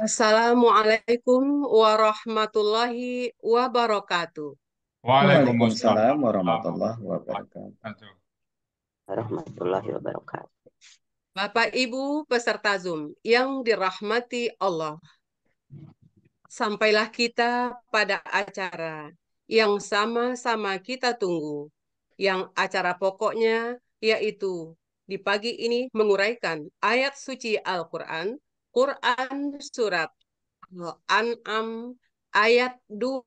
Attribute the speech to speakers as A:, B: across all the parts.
A: Assalamualaikum warahmatullahi wabarakatuh.
B: Waalaikumsalam warahmatullahi wabarakatuh. Warahmatullahi
A: wabarakatuh. Bapak Ibu peserta Zoom yang dirahmati Allah. Sampailah kita pada acara yang sama-sama kita tunggu, yang acara pokoknya yaitu di pagi ini menguraikan ayat suci Al-Quran Quran surat anam ayat 2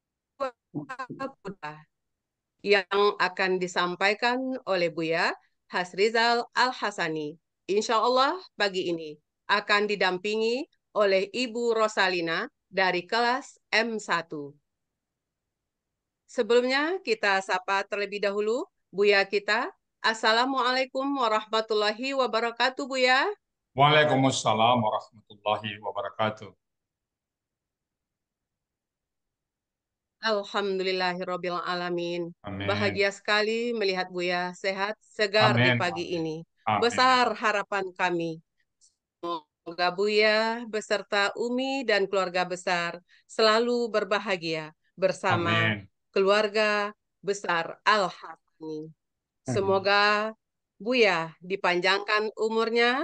A: yang akan disampaikan oleh Buya Hasrizal Al-Hasani. Insya Allah pagi ini akan didampingi oleh Ibu Rosalina dari kelas M1. Sebelumnya kita sapa terlebih dahulu Buya kita. Assalamualaikum warahmatullahi wabarakatuh Buya.
B: Waalaikumsalam warahmatullahi warahmatullahi wabarakatuh.
A: Alhamdulillahirabbil alamin. Bahagia sekali melihat Buya sehat segar Amin. di pagi ini. Amin. Besar harapan kami. Semoga Buya beserta Umi dan keluarga besar selalu berbahagia bersama Amin. keluarga besar al -Hakmi. Semoga Buya dipanjangkan umurnya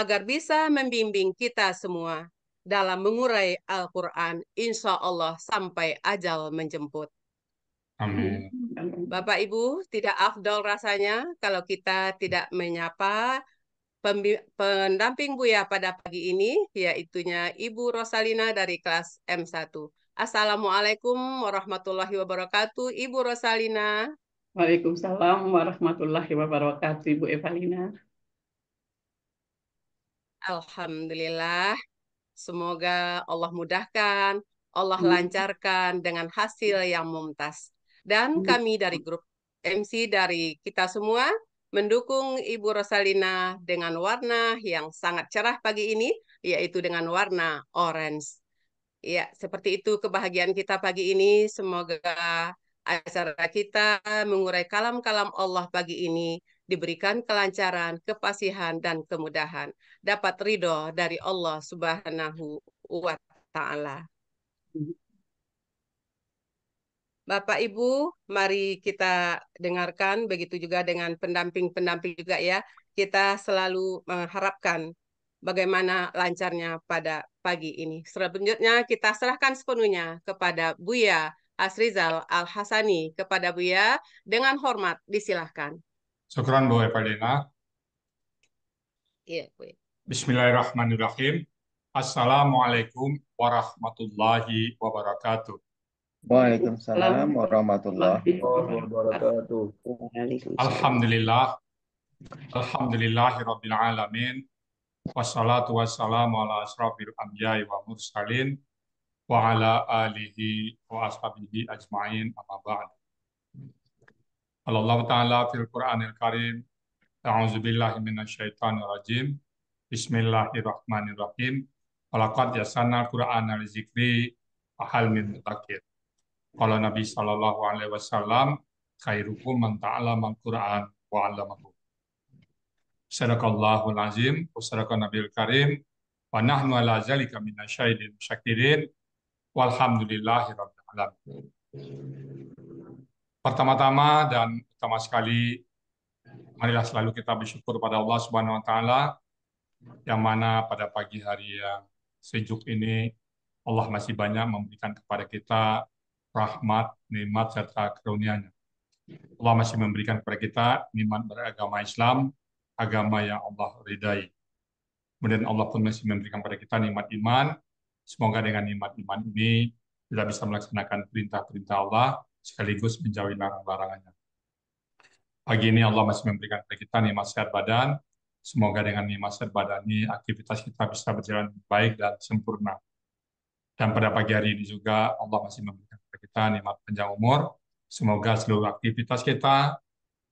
A: agar bisa membimbing kita semua dalam mengurai Al-Quran insya Allah sampai ajal menjemput. Amin. Bapak Ibu, tidak afdol rasanya kalau kita tidak menyapa pendamping Buya pada pagi ini, yaitunya Ibu Rosalina dari kelas M1. Assalamualaikum warahmatullahi wabarakatuh, Ibu Rosalina.
C: Waalaikumsalam warahmatullahi wabarakatuh, Ibu Evalina.
A: Alhamdulillah. Semoga Allah mudahkan, Allah lancarkan dengan hasil yang mumtaz. Dan kami dari grup MC dari kita semua mendukung Ibu Rosalina dengan warna yang sangat cerah pagi ini, yaitu dengan warna orange. Ya, seperti itu kebahagiaan kita pagi ini. Semoga acara kita mengurai kalam-kalam Allah pagi ini diberikan kelancaran, kepasihan, dan kemudahan. Dapat ridho dari Allah Subhanahu wa Ta'ala. Bapak Ibu, mari kita dengarkan, begitu juga dengan pendamping-pendamping juga ya. Kita selalu mengharapkan bagaimana lancarnya pada pagi ini. Selanjutnya kita serahkan sepenuhnya kepada Buya Asrizal Al-Hasani. Kepada Buya, dengan hormat disilahkan.
B: شكرا Bu Evelina. Iya, Bu. Bismillahirrahmanirrahim. Assalamualaikum warahmatullahi wabarakatuh. Waalaikumsalam warahmatullahi wabarakatuh. Alhamdulillah. Alhamdulillahi rabbil alamin. Wassalatu wassalamu ala asrafil anbiya'i wa mursalin wa ala alihi wa ashabihi ajma'in amma ba'du. Allah Ta'ala fil Qur'anil Karim A'udzu billahi minasyaitonir rajim Bismillahirrahmanirrahim Walaqad yasanna Qur'ana lizikri ahal min mutakir Qala Nabi sallallahu alaihi wasallam khairukum man ta'lamal Qur'an wa 'allamahu Sadaqallahu alazim wa sadaqa nabiyul karim wa nahnu ala zalika minasyaidin syakirin walhamdulillahirabbil Pertama-tama dan utama sekali, marilah selalu kita bersyukur pada Allah Subhanahu wa Ta'ala, yang mana pada pagi hari yang sejuk ini Allah masih banyak memberikan kepada kita rahmat, nikmat, serta karunia-Nya. Allah masih memberikan kepada kita nikmat beragama Islam, agama yang Allah ridai. Kemudian Allah pun masih memberikan kepada kita nikmat iman. Semoga dengan nikmat iman ini kita bisa melaksanakan perintah-perintah Allah, sekaligus menjauhi larang-larangannya. Pagi ini Allah masih memberikan kepada kita nikmat sehat badan. Semoga dengan nikmat sehat badan ini aktivitas kita bisa berjalan baik dan sempurna. Dan pada pagi hari ini juga Allah masih memberikan kepada kita nikmat panjang umur. Semoga seluruh aktivitas kita,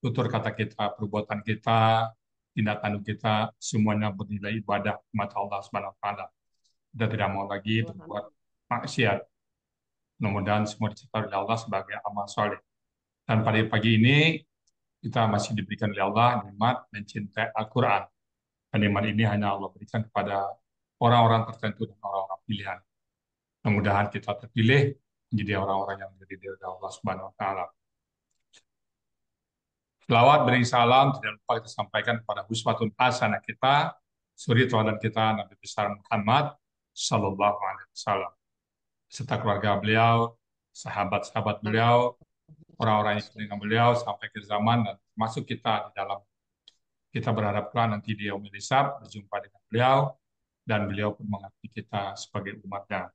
B: tutur kata kita, perbuatan kita, tindakan kita semuanya bernilai ibadah mata Allah Subhanahu wa taala. Kita tidak mau lagi berbuat maksiat mudah-mudahan semua dicatat oleh Allah sebagai amal soleh. Dan pada pagi ini kita masih diberikan oleh Allah nikmat dan cinta Al-Quran. Dan nikmat ini hanya Allah berikan kepada orang-orang tertentu dan orang-orang pilihan. Mudah-mudahan kita terpilih menjadi orang-orang yang menjadi dari Allah Subhanahu Wa Taala. Selawat beri salam tidak lupa kita sampaikan kepada huswatun hasanah kita, suri teladan kita Nabi besar Muhammad Sallallahu Alaihi Wasallam serta keluarga beliau, sahabat-sahabat beliau, orang-orang yang dengan beliau sampai ke zaman dan masuk kita di dalam kita berharaplah nanti dia melisap berjumpa dengan beliau dan beliau pun mengerti kita sebagai umatnya.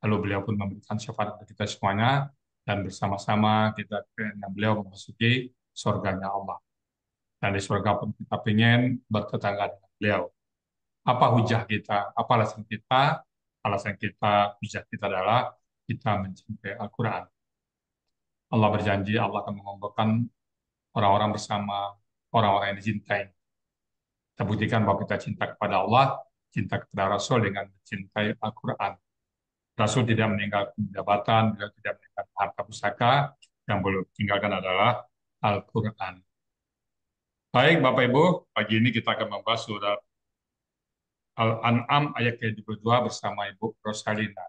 B: Lalu beliau pun memberikan syafaat untuk kita semuanya dan bersama-sama kita dengan beliau memasuki surganya Allah. Dan di surga pun kita ingin bertetangga dengan beliau. Apa hujah kita, apa alasan kita alasan kita bijak kita adalah kita mencintai Al-Quran. Allah berjanji Allah akan mengumpulkan orang-orang bersama orang-orang yang dicintai. Kita buktikan bahwa kita cinta kepada Allah, cinta kepada Rasul dengan mencintai Al-Quran. Rasul tidak meninggalkan jabatan, beliau tidak meninggalkan harta pusaka, yang belum tinggalkan adalah Al-Quran. Baik Bapak Ibu, pagi ini kita akan membahas surat Al-An'am ayat ke 22 bersama Ibu Rosalina.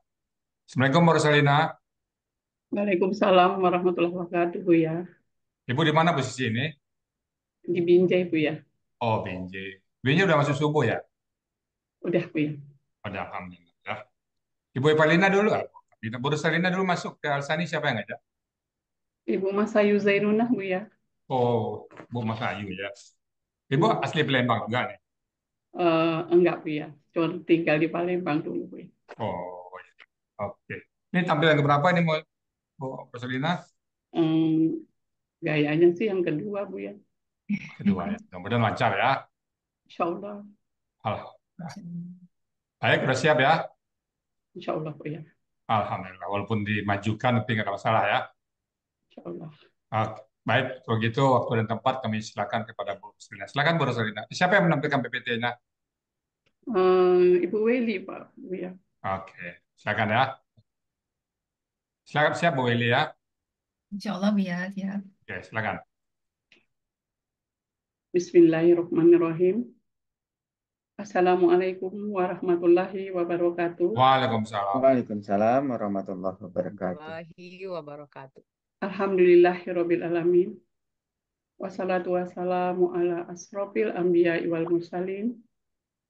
B: Assalamualaikum Rosalina.
C: Waalaikumsalam warahmatullahi wabarakatuh, Bu ya.
B: Ibu di mana posisi ini?
C: Di Binjai, Bu ya.
B: Oh, Binjai. Binjai udah masuk subuh ya? Udah, Bu ya. Udah, Alhamdulillah. Ibu Evalina dulu, Bu Rosalina dulu masuk ke Alsani, siapa yang ngajak?
C: Ibu Mas Ayu Zairunah, Bu ya.
B: Oh, Bu Mas Ayu ya. Ibu asli Palembang juga nih?
C: uh, enggak Bu ya. Cuma tinggal di Palembang dulu Bu. Ya.
B: Oh, iya. oke. Okay. Ini tampilan berapa ini mau Bu Rosalina?
C: Hmm, gayanya sih yang kedua Bu ya.
B: Kedua ya. Kemudian lancar ya. Insya Allah. Halo. Baik, sudah siap ya?
C: Insya Allah Bu ya.
B: Alhamdulillah, walaupun dimajukan tapi nggak masalah ya. Insya Allah. Oke. Baik, begitu waktu dan tempat kami silakan kepada Bu Rosalina. Silakan Bu Rosalina. Siapa yang menampilkan PPT-nya?
C: Ehm, Ibu Weli, Pak. Ya.
B: Oke, silakan ya. Silakan siap Bu Weli ya.
C: Insya Allah ya, ya. Oke, silakan. Bismillahirrahmanirrahim. Assalamualaikum warahmatullahi wabarakatuh. Waalaikumsalam.
B: Waalaikumsalam warahmatullahi wabarakatuh.
C: Warahmatullahi wabarakatuh. Alhamdulillahirabbil alamin. Wassalatu wassalamu ala asrofil anbiya'i wal mursalin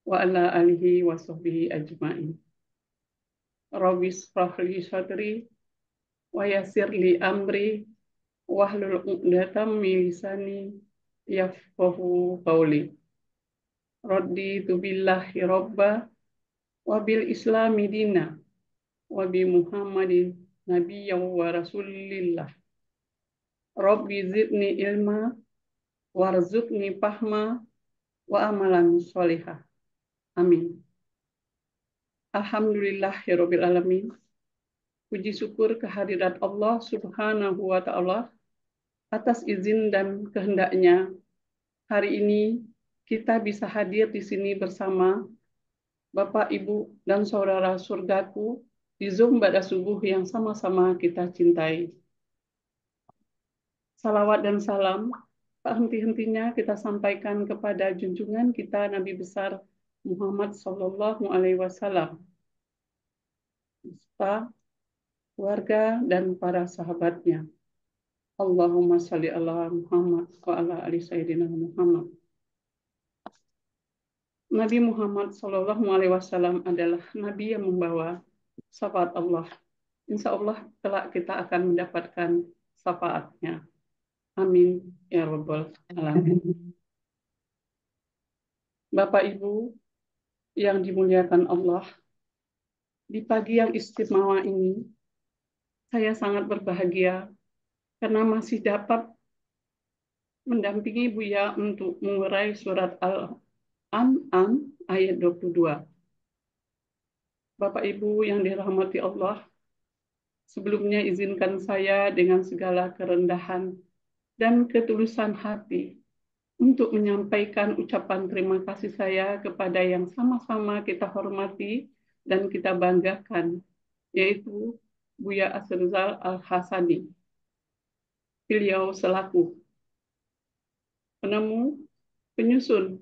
C: wa ala alihi wa sahbihi ajma'in. Rabbi li sadri wa yasir li amri wahlul 'uqdatam min lisani yafqahu qawli. Raddi tu billahi robba wa bil islami dina wa bi Muhammadin nabiyyan wa rasulillah. Rabbi zidni ilma warzuqni fahma wa amalan sholihah. Amin. Alhamdulillah ya Rabbil Alamin. Puji syukur kehadirat Allah Subhanahu wa Ta'ala atas izin dan kehendaknya. Hari ini kita bisa hadir di sini bersama Bapak, Ibu, dan saudara surgaku di Zoom pada subuh yang sama-sama kita cintai. Salawat dan salam tak henti-hentinya kita sampaikan kepada junjungan kita Nabi besar Muhammad Sallallahu Alaihi Wasallam, serta warga dan para sahabatnya. Allahumma salli ala Muhammad wa ala ali Sayyidina Muhammad. Nabi Muhammad Sallallahu Alaihi Wasallam adalah Nabi yang membawa syafaat Allah. Insya Allah telah kita akan mendapatkan syafaatnya. Amin ya robbal alamin. Bapak Ibu yang dimuliakan Allah, di pagi yang istimewa ini, saya sangat berbahagia karena masih dapat mendampingi Buya untuk mengurai surat Al-An'am ayat 22. Bapak Ibu yang dirahmati Allah, sebelumnya izinkan saya dengan segala kerendahan dan ketulusan hati untuk menyampaikan ucapan terima kasih saya kepada yang sama-sama kita hormati dan kita banggakan, yaitu Buya Asrizal Al-Hasani. Beliau selaku penemu, penyusun,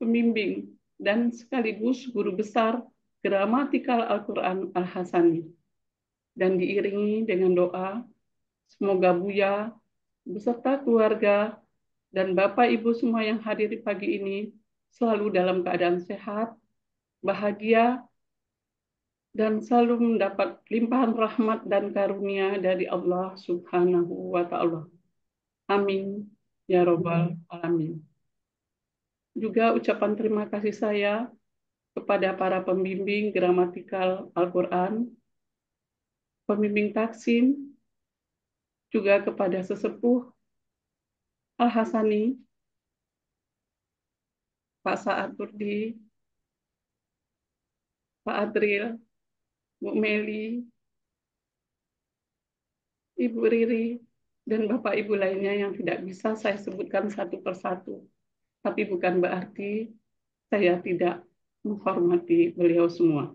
C: pembimbing, dan sekaligus guru besar gramatikal Al-Quran Al-Hasani. Dan diiringi dengan doa, semoga Buya beserta keluarga dan Bapak Ibu semua yang hadir pagi ini selalu dalam keadaan sehat, bahagia, dan selalu mendapat limpahan rahmat dan karunia dari Allah Subhanahu wa Ta'ala. Amin. Ya Robbal Alamin. Juga ucapan terima kasih saya kepada para pembimbing gramatikal Al-Quran, pembimbing taksim, juga kepada sesepuh Pak Hasani, Pak Saat Burdi, Pak Adril, Bu Meli, Ibu Riri, dan Bapak Ibu lainnya yang tidak bisa saya sebutkan satu persatu. Tapi bukan berarti saya tidak menghormati beliau semua.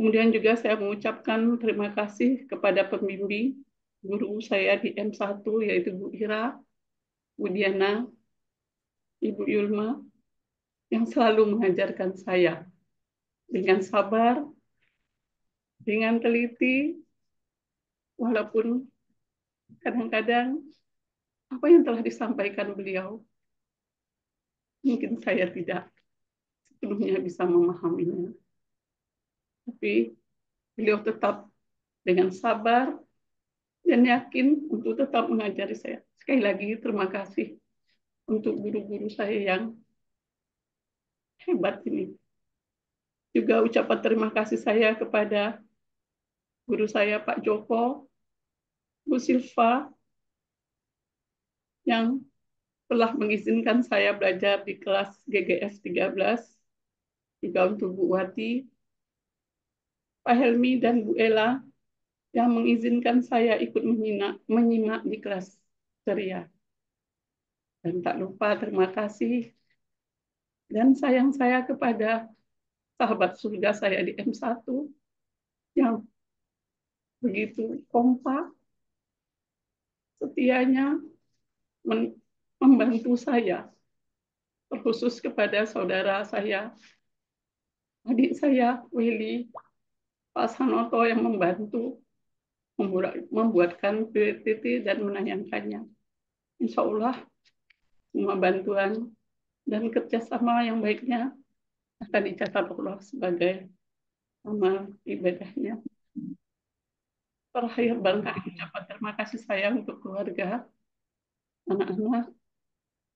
C: Kemudian juga saya mengucapkan terima kasih kepada pembimbing guru saya di M1 yaitu Bu Ira, Bu Diana, Ibu Yulma yang selalu mengajarkan saya dengan sabar, dengan teliti, walaupun kadang-kadang apa yang telah disampaikan beliau mungkin saya tidak sepenuhnya bisa memahaminya. Tapi beliau tetap dengan sabar, dan yakin untuk tetap mengajari saya. Sekali lagi terima kasih untuk guru-guru saya yang hebat ini. Juga ucapan terima kasih saya kepada guru saya Pak Joko, Bu Silva, yang telah mengizinkan saya belajar di kelas GGS 13, juga untuk Bu Wati, Pak Helmi dan Bu Ella yang mengizinkan saya ikut menyimak, menyimak di kelas ceria. Dan tak lupa terima kasih dan sayang saya kepada sahabat surga saya di M1 yang begitu kompak, setianya membantu saya, terkhusus kepada saudara saya, adik saya Willy, Pak Sanoto yang membantu membuatkan PPT dan menayangkannya. Insya Allah, semua bantuan dan kerjasama yang baiknya akan dicatat Allah sebagai amal ibadahnya. Terakhir bangga dapat terima kasih saya untuk keluarga, anak-anak,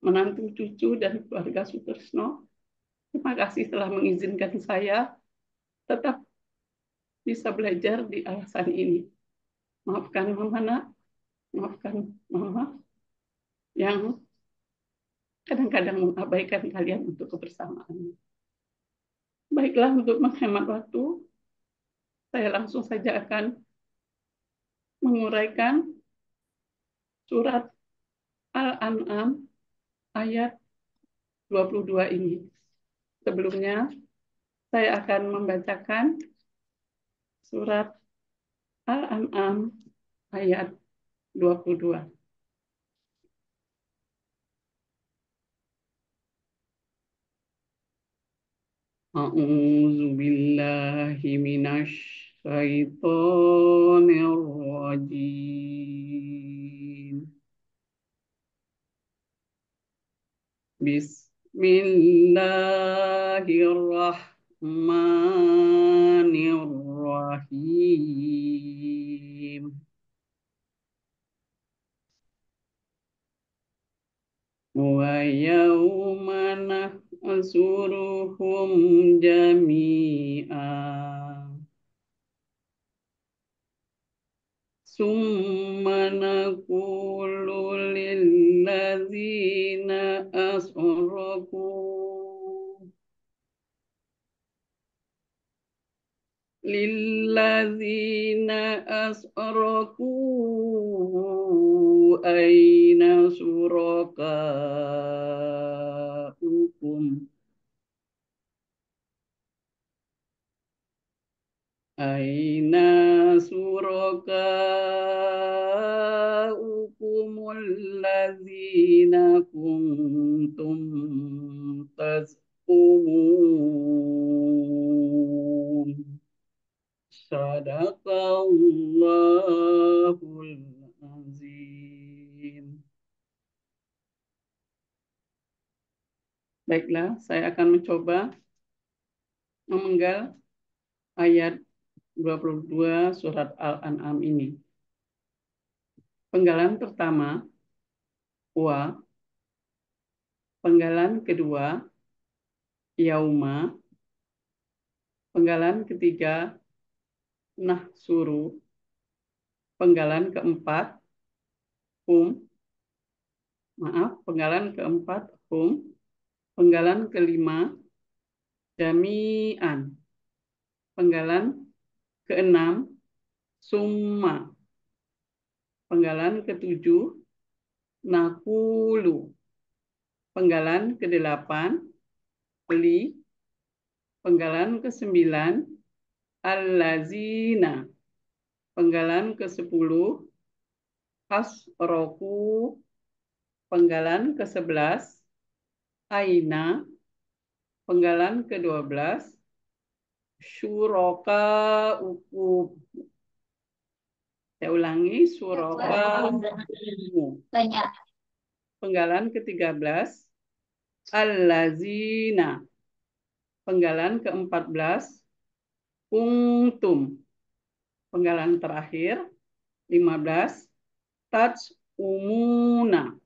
C: menantu cucu dan keluarga Sutrisno. Terima kasih telah mengizinkan saya tetap bisa belajar di alasan ini maafkan mama nak maafkan mama yang kadang-kadang mengabaikan kalian untuk kebersamaan. Baiklah untuk menghemat waktu, saya langsung saja akan menguraikan surat Al-An'am ayat 22 ini. Sebelumnya, saya akan membacakan surat Al-An'am ayat 22. أعوذ بالله من الشيطان الرجيم بسم Bismillahirrahmanirrahim. Wa yawma nahsuruhum jami'a. Summa nakulu lilladzina asraku. lillazina asraku aina surakaukum aina surakaukumul ladzina kuntum tasqumun صدق الله العظيم Baiklah, saya akan mencoba memenggal ayat 22 surat Al-An'am ini. Penggalan pertama, wa. Penggalan kedua, yauma. Penggalan ketiga, nah suru penggalan keempat hum maaf penggalan keempat hum penggalan kelima jami'an penggalan keenam summa penggalan ketujuh nakulu penggalan kedelapan beli penggalan kesembilan Al-lazina. penggalan ke-10 hasroku penggalan ke-11 aina penggalan ke-12 syuroka ukub saya ulangi Syuroka ukubu. banyak penggalan ke-13 al allazina penggalan ke-14 Ungtum. Penggalan terakhir. 15. Touch umuna.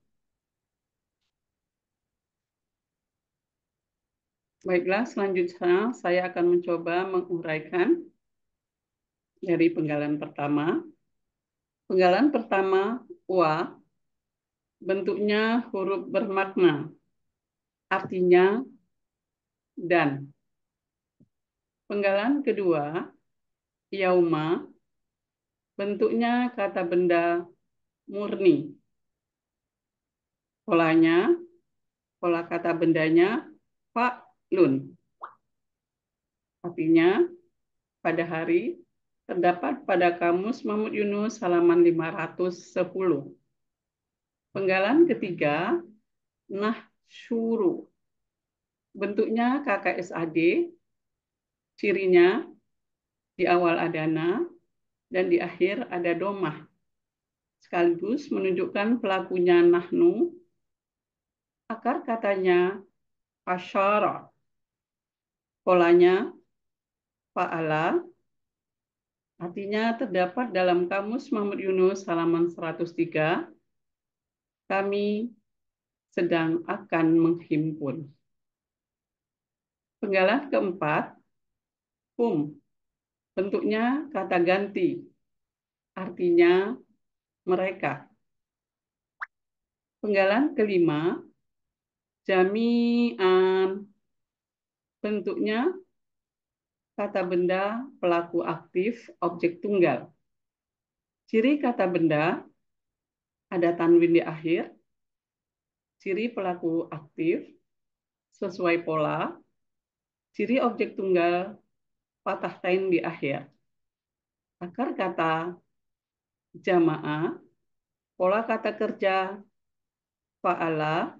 C: Baiklah, selanjutnya saya akan mencoba menguraikan dari penggalan pertama. Penggalan pertama, wa, bentuknya huruf bermakna. Artinya, dan. Penggalan kedua, yauma, bentuknya kata benda murni. Polanya, pola kata bendanya fa-lun. Artinya, pada hari terdapat pada Kamus Mahmud Yunus halaman 510. Penggalan ketiga, nah syuru. Bentuknya KKSAD Cirinya di awal adana dan di akhir ada domah. Sekaligus menunjukkan pelakunya nahnu. Akar katanya asyara. Polanya fa'ala. Artinya terdapat dalam Kamus Muhammad Yunus halaman 103. Kami sedang akan menghimpun. Penggalan keempat, hum. Bentuknya kata ganti. Artinya mereka. Penggalan kelima, jami'an. Bentuknya kata benda pelaku aktif objek tunggal. Ciri kata benda ada tanwin di akhir, ciri pelaku aktif sesuai pola, ciri objek tunggal kain di akhir. Akar kata jamaah, pola kata kerja fa'ala,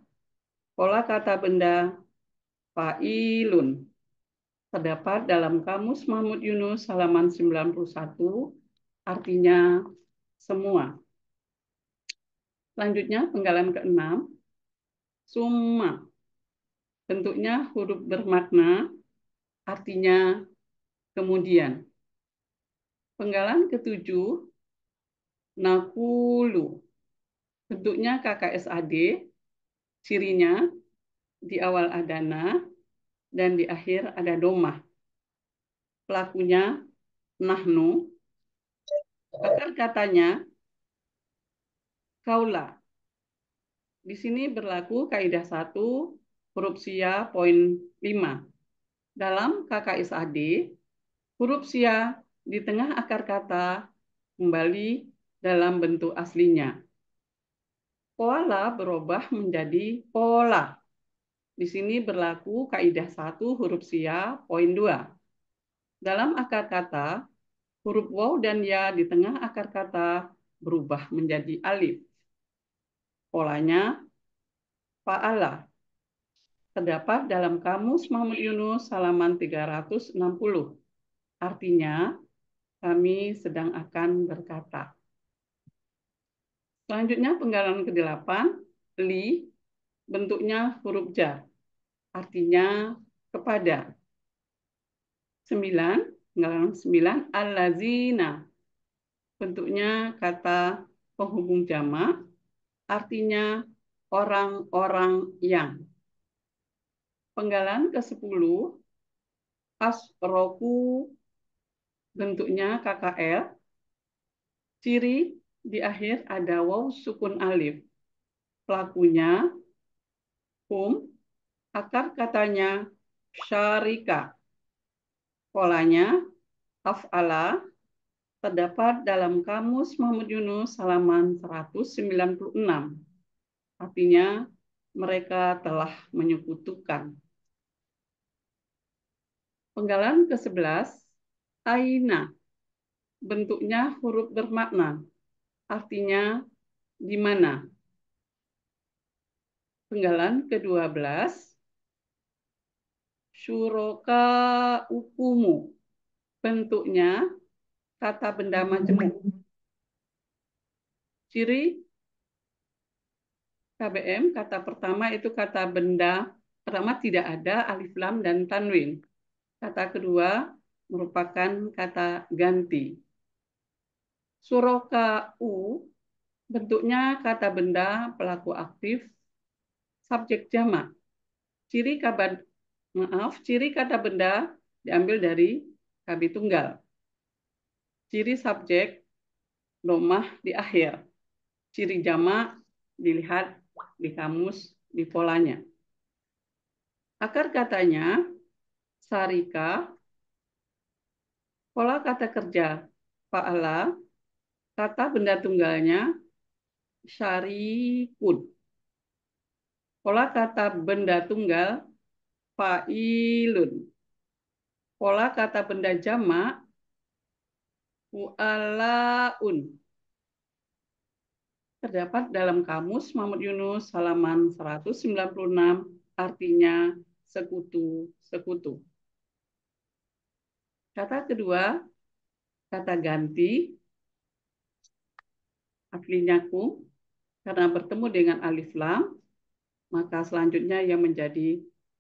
C: pola kata benda fa'ilun. Terdapat dalam Kamus Mahmud Yunus halaman 91, artinya semua. Selanjutnya penggalan ke-6, summa. Bentuknya huruf bermakna, artinya Kemudian, penggalan ketujuh, nakulu. Bentuknya KKSAD, cirinya di awal adana dan di akhir ada domah. Pelakunya nahnu. Akar katanya kaula. Di sini berlaku kaidah satu huruf ya, poin 5. Dalam KKSAD Huruf sia di tengah akar kata kembali dalam bentuk aslinya. Koala berubah menjadi pola. Di sini berlaku kaidah satu huruf sia poin dua. Dalam akar kata, huruf waw dan ya di tengah akar kata berubah menjadi alif. Polanya fa'ala. Terdapat dalam Kamus Mahmud Yunus halaman 360. Artinya, kami sedang akan berkata. Selanjutnya penggalan ke-8, li, bentuknya huruf jar. Artinya kepada. 9, penggalan 9, lazina Bentuknya kata penghubung jama artinya orang-orang yang. Penggalan ke-10, asroku bentuknya KKL. Ciri di akhir ada waw sukun alif. Pelakunya hum, akar katanya syarika. Polanya af'ala terdapat dalam kamus Muhammad Yunus halaman 196. Artinya mereka telah menyekutukan. Penggalan ke-11 aina. Bentuknya huruf bermakna. Artinya di mana? Penggalan ke-12. Syuroka ukumu. Bentuknya kata benda majemuk. Ciri KBM, kata pertama itu kata benda pertama tidak ada alif lam dan tanwin. Kata kedua merupakan kata ganti. Suroka U bentuknya kata benda pelaku aktif subjek jamak. Ciri kabar maaf, ciri kata benda diambil dari kabi tunggal. Ciri subjek domah di akhir. Ciri jamak dilihat di kamus di polanya. Akar katanya sarika pola kata kerja fa'ala, kata benda tunggalnya syarikun. Pola kata benda tunggal fa'ilun. Pola kata benda jamak mu'alaun. Terdapat dalam kamus Mahmud Yunus halaman 196 artinya sekutu-sekutu. Kata kedua, kata ganti, aslinya kum, karena bertemu dengan alif lam, maka selanjutnya yang menjadi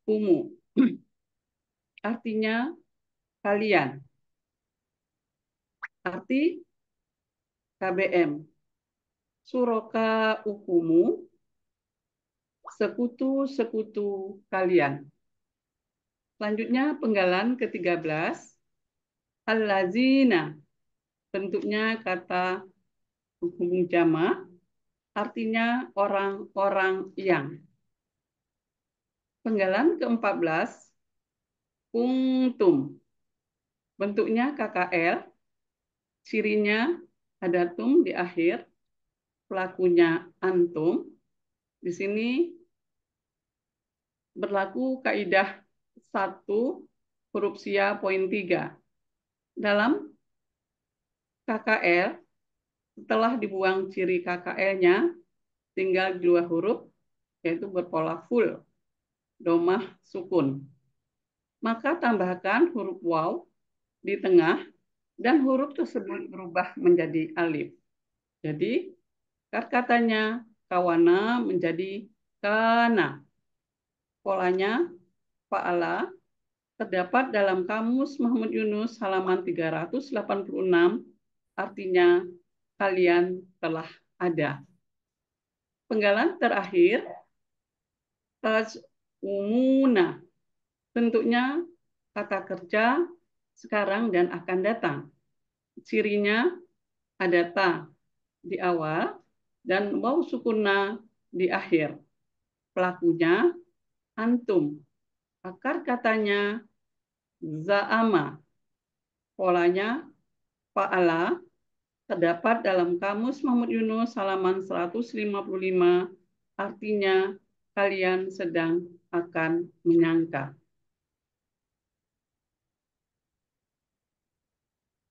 C: kumu. Artinya kalian. Arti KBM. Suroka ukumu, sekutu-sekutu kalian. Selanjutnya penggalan ke-13, Allazina bentuknya kata hubung jama artinya orang-orang yang. Penggalan ke-14 kuntum bentuknya KKL cirinya ada tum di akhir pelakunya antum. Di sini berlaku kaidah satu huruf poin tiga dalam KKL setelah dibuang ciri KKL-nya tinggal dua huruf yaitu berpola full domah sukun. Maka tambahkan huruf waw di tengah dan huruf tersebut berubah menjadi alif. Jadi katanya kawana menjadi kana. Polanya fa'ala terdapat dalam Kamus Muhammad Yunus halaman 386, artinya kalian telah ada. Penggalan terakhir, umuna, bentuknya kata kerja sekarang dan akan datang. Cirinya ada ta di awal dan waw sukunna di akhir. Pelakunya antum. Akar katanya Za'ama. Polanya fa'ala terdapat dalam Kamus Muhammad Yunus halaman 155 artinya kalian sedang akan menyangka.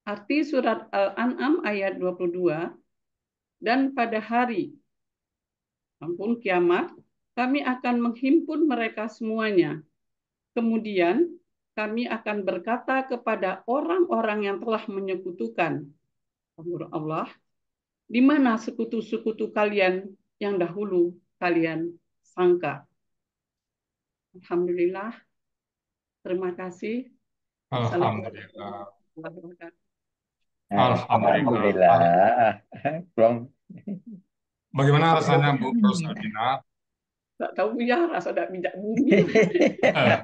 C: Arti surat Al-An'am ayat 22, dan pada hari ampun kiamat, kami akan menghimpun mereka semuanya. Kemudian kami akan berkata kepada orang-orang yang telah menyekutukan Allah, di mana sekutu-sekutu kalian yang dahulu kalian sangka. Alhamdulillah. Terima kasih. Alhamdulillah.
B: Alhamdulillah. Alhamdulillah. Bagaimana rasanya Bu Prosadina?
C: Tak tahu ya, rasa tidak minjak bumi. Eh.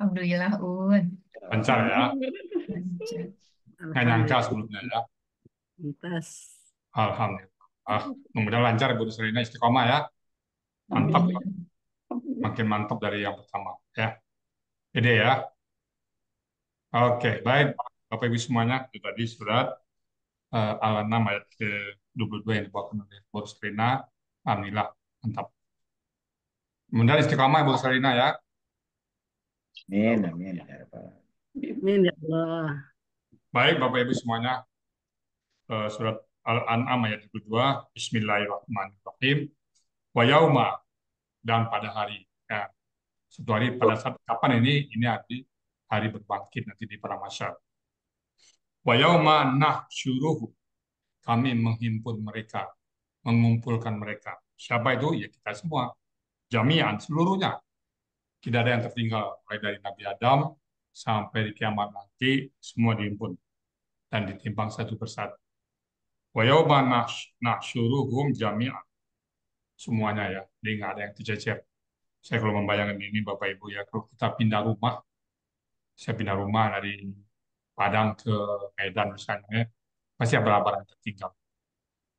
C: Alhamdulillah, Un. Lancar ya. Lancar. Nggak nyangka
B: sebelumnya ya. Lantas. Alhamdulillah. Ah, mudah lancar Bu Serina istiqomah ya. Mantap. Makin mantap dari yang pertama ya. Ide ya. Oke, baik. Bapak Ibu semuanya, itu tadi surat uh, eh, Alana 6 ayat ke-22 yang dibawakan oleh Bu Serina. Alhamdulillah, mantap. Mudah istiqomah Bu Serina ya. Amin, amin. Ya
C: amin ya Allah.
B: Baik Bapak Ibu semuanya, eh, surat Al-An'am ayat 22, Bismillahirrahmanirrahim. Wa yauma, dan pada hari. Ya. satu hari pada saat kapan ini? Ini hari, hari berbangkit nanti di para masyarakat. Wa yauma syuruhu Kami menghimpun mereka, mengumpulkan mereka. Siapa itu? Ya kita semua. Jami'an, seluruhnya tidak ada yang tertinggal mulai dari Nabi Adam sampai di kiamat nanti semua diimpun dan ditimbang satu persatu. Wa yauma nahsyuruhum jami'an. Semuanya ya, jadi nggak ada yang tercecer. Saya kalau membayangkan ini Bapak Ibu ya, kalau kita pindah rumah, saya pindah rumah dari Padang ke Medan misalnya, pasti ada barang tertinggal.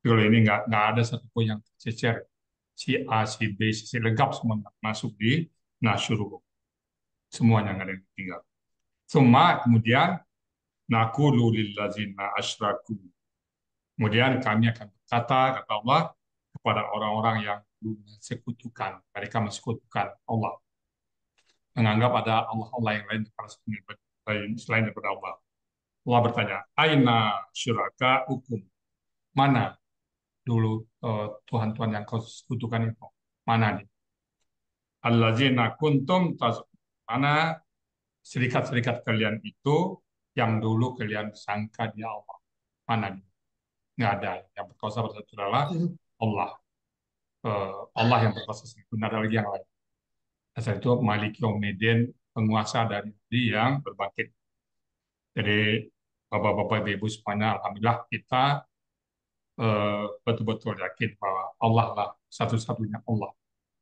B: kalau ini nggak nggak ada satupun yang tercecer. Si A, si B, si C lengkap semua masuk di Nah, semua Semuanya nggak ada yang tinggal. Semua kemudian nakulu lillazina asyraku. Kemudian kami akan berkata kata Allah kepada orang-orang yang mensekutukan. Mereka mensekutukan Allah. Menganggap ada Allah-Allah yang lain selain daripada Allah. Allah bertanya, Aina syuraka hukum. Mana dulu eh, Tuhan-Tuhan yang kau sekutukan itu? Mana nih? allazina kuntum mana serikat-serikat kalian itu yang dulu kalian sangka dia Allah. Mana dia? Nggak ada. Yang berkuasa bersatu adalah Allah. Uh, Allah yang berkuasa sendiri. Nggak ada lagi yang lain. Asal itu yang Yomedin, penguasa dari dia yang berbangkit. Jadi Bapak-Bapak Ibu semuanya, Alhamdulillah kita eh, betul-betul uh, yakin bahwa Allah lah satu-satunya Allah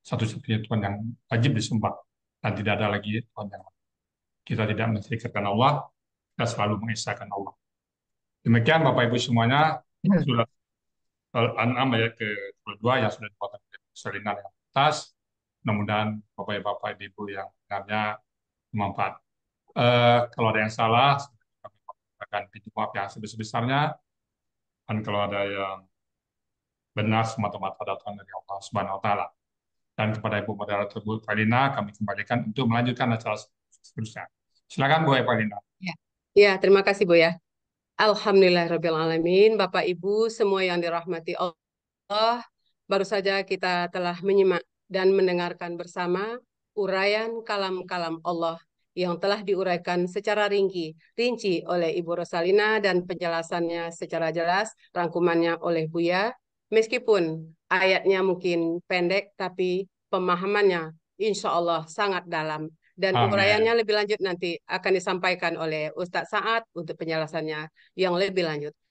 B: satu-satunya Tuhan yang wajib disembah dan tidak ada lagi Tuhan yang lain. Kita tidak mensyirikkan Allah, kita selalu mengesahkan Allah. Demikian Bapak Ibu semuanya hmm. surat Al-An'am ayat ke-22 yang sudah dipotong oleh Selina yang atas. Mudah-mudahan Bapak-Bapak Ibu Ibu yang dengarnya bermanfaat. Uh, kalau ada yang salah, kami akan pinjam maaf yang sebesar-besarnya. Dan kalau ada yang benar semata-mata datang dari Allah Subhanahu wa taala. Dan kepada Ibu Moderator Bu Evalina, kami kembalikan untuk melanjutkan acara seterusnya. Silakan Bu Evalina. Ya, ya,
A: ya terima kasih Bu ya. Alhamdulillah Rabbil Alamin, Bapak Ibu semua yang dirahmati Allah, baru saja kita telah menyimak dan mendengarkan bersama uraian kalam-kalam Allah yang telah diuraikan secara ringki rinci oleh Ibu Rosalina dan penjelasannya secara jelas, rangkumannya oleh Buya. Meskipun ayatnya mungkin pendek tapi pemahamannya insya Allah sangat dalam dan Amen. lebih lanjut nanti akan disampaikan oleh Ustadz Saad untuk penjelasannya yang lebih lanjut.